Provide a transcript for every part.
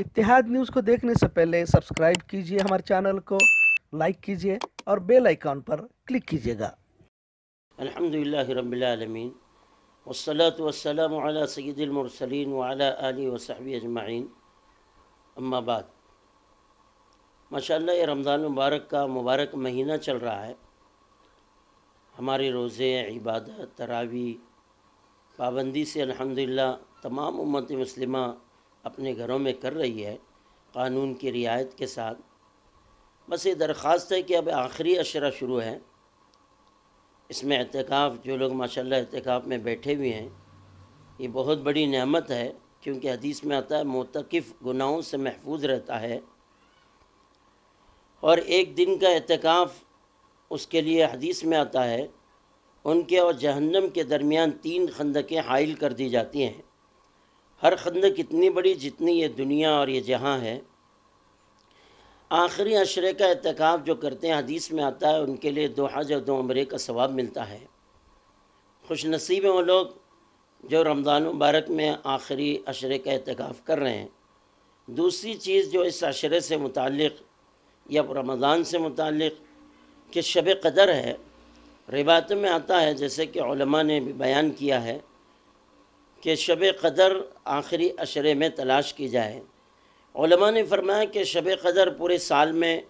इतिहाद news को देखने से पहले सब्सक्राइब कीजिए हमारे चैनल को लाइक कीजिए और बेल आइकॉन पर क्लिक कीजिएगा अलहमदिल्ला रबालमीन वसलात वसलाम सैदमरसलिन वाली वसहबी अजमाइन अम्माबाद माशा ये रमज़ान मुबारक का मुबारक महीना चल रहा है हमारे रोज़े इबादत तरावी पाबंदी से अल्हम्दुलिल्लाह तमाम उम्मत मुस्लिमा अपने घरों में कर रही है कानून की रियायत के साथ बस ये दरख्वास्त है कि अब आखिरी अशरा शुरू है इसमें अहतकाफ़ जो लोग माशाल्लाह अहतकाफ़ में बैठे हुए हैं ये बहुत बड़ी नेमत है क्योंकि हदीस में आता है मोतकफ़ गुनाहों से महफूज रहता है और एक दिन का अहतकाफ़ उसके लिए हदीस में आता है उनके और जहन्नम के दरमियान तीन खंदकें हाइल कर दी जाती हैं हर खंदक इतनी बड़ी जितनी ये दुनिया और ये जहाँ है आखिरी अशरे का अहतक जो करते हैं हदीस में आता है उनके लिए दो हज और दो उम्रे का सवाब मिलता है खुश नसीब हैं वो लोग जो रमज़ान मुबारक में आखिरी अशरे का अहतक कर रहे हैं दूसरी चीज़ जो इस अशरे से मुतक़ या रमज़ान से मुतक़ कि शब कदर है रिवायत में आता है जैसे कि ने भी बयान किया है कि शब कदर आखिरी अशरे में तलाश की जाए ने फरमाया कि शब कदर पूरे साल में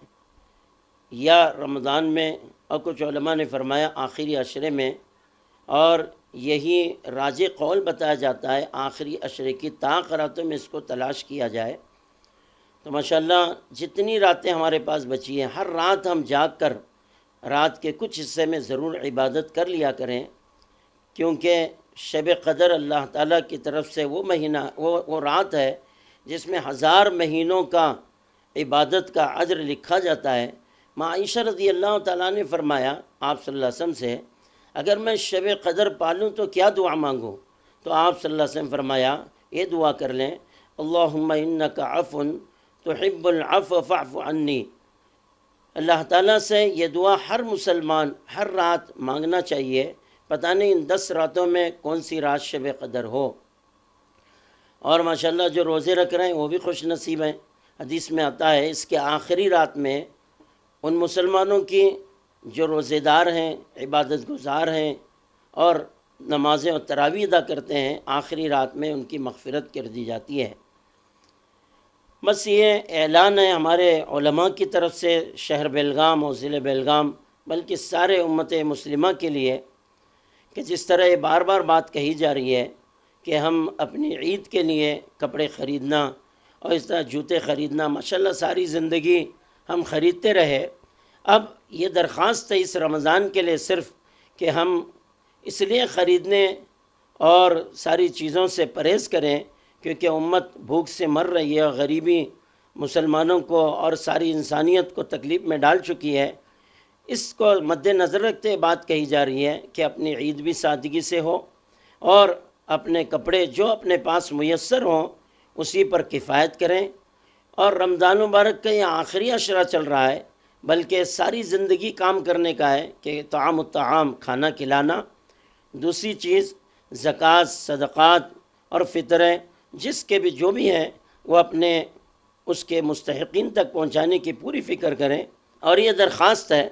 या रमज़ान में और कुछ ने फरमाया आखिरी अशरे में और यही राज कौल बताया जाता है आखिरी अशरे की ताक रातों में इसको तलाश किया जाए तो माशाल्लाह जितनी रातें हमारे पास बची हैं हर रात हम जाग कर रात के कुछ हिस्से में ज़रूर इबादत कर लिया करें क्योंकि शब कदर अल्लाह ताला की तरफ से वो महीना वो वो रात है जिसमें हज़ार महीनों का इबादत का अजर लिखा जाता है माशा रजी अल्लाह ताला ने फरमाया आप सल्लम से अगर मैं शब कदर पालूँ तो क्या दुआ मांगूँ तो आप सल्लम फरमाया ये दुआ कर लें अल्लाहन का अफ़न तो हिब्बुलफ़ फ़ाफ़नी अल्लाह ताला से ये दुआ हर मुसलमान हर रात मांगना चाहिए पता नहीं इन दस रातों में कौन सी रात शब कदर हो और माशाल्लाह जो रोज़े रख रहे हैं वो भी खुश नसीब हैं हदीस में आता है इसके आखिरी रात में उन मुसलमानों की जो रोज़ेदार हैं इबादत गुजार हैं और नमाज़ें और तरावी अदा करते हैं आखिरी रात में उनकी मगफरत कर दी जाती है बस ये ऐलान है हमारे की तरफ से शहर बेलगाम और ज़िले बेलगाम बल्कि सारे उम्मत मुसलिमा के लिए कि जिस तरह ये बार बार बात कही जा रही है कि हम अपनी ईद के लिए कपड़े ख़रीदना और इस तरह जूते ख़रीदना माशाल्लाह सारी ज़िंदगी हम ख़रीदते रहे अब ये दरख्वास्त है इस रमज़ान के लिए सिर्फ कि हम इसलिए ख़रीदने और सारी चीज़ों से परहेज़ करें क्योंकि उम्मत भूख से मर रही है गरीबी मुसलमानों को और सारी इंसानियत को तकलीफ़ में डाल चुकी है इसको मद्दनज़र रखते बात कही जा रही है कि अपनी ईद भी सादगी से हो और अपने कपड़े जो अपने पास मैसर हों उसी पर किफ़ायत करें और रमज़ान मुबारक का यह आखिरी अशरा चल रहा है बल्कि सारी ज़िंदगी काम करने का है कि तमाम तमाम खाना खिलाना दूसरी चीज़ ज़क़़त सदक़ात और फितरें जिसके भी जो भी हैं वो अपने उसके मुस्तकिन तक पहुँचाने की पूरी फ़िक्र करें और ये दरख्वास्त है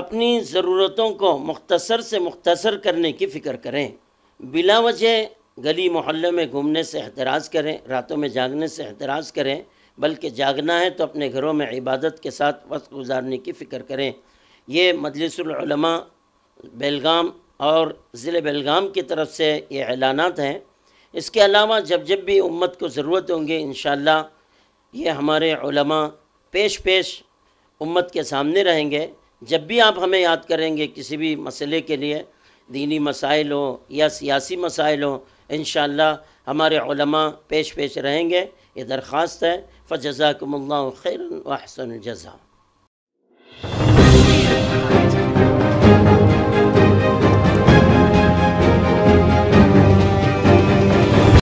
अपनी ज़रूरतों को मख्तसर से मख्तसर करने की फ़िक्र करें बिला वजह गली मोहल्ले में घूमने से एहतराज़ करें रातों में जागने से एहतराज़ करें बल्कि जागना है तो अपने घरों में इबादत के साथ वक्त गुजारने की फ़िक्र करें ये मजलिसमा बेलगाम और ज़िले बेलगाम की तरफ से ये ऐलानात हैं इसके अलावा जब जब भी उम्मत को ज़रूरत होंगी इन ये हमारे पेश पेश उम्मत के सामने रहेंगे जब भी आप हमें याद करेंगे किसी भी मसले के लिए दीनी मसाइल हो या सियासी मसाइल हो इन हमारे पेश पेश रहेंगे ये दरख्वास्त है फ़जाकम्ला खैरन वसन जज़ा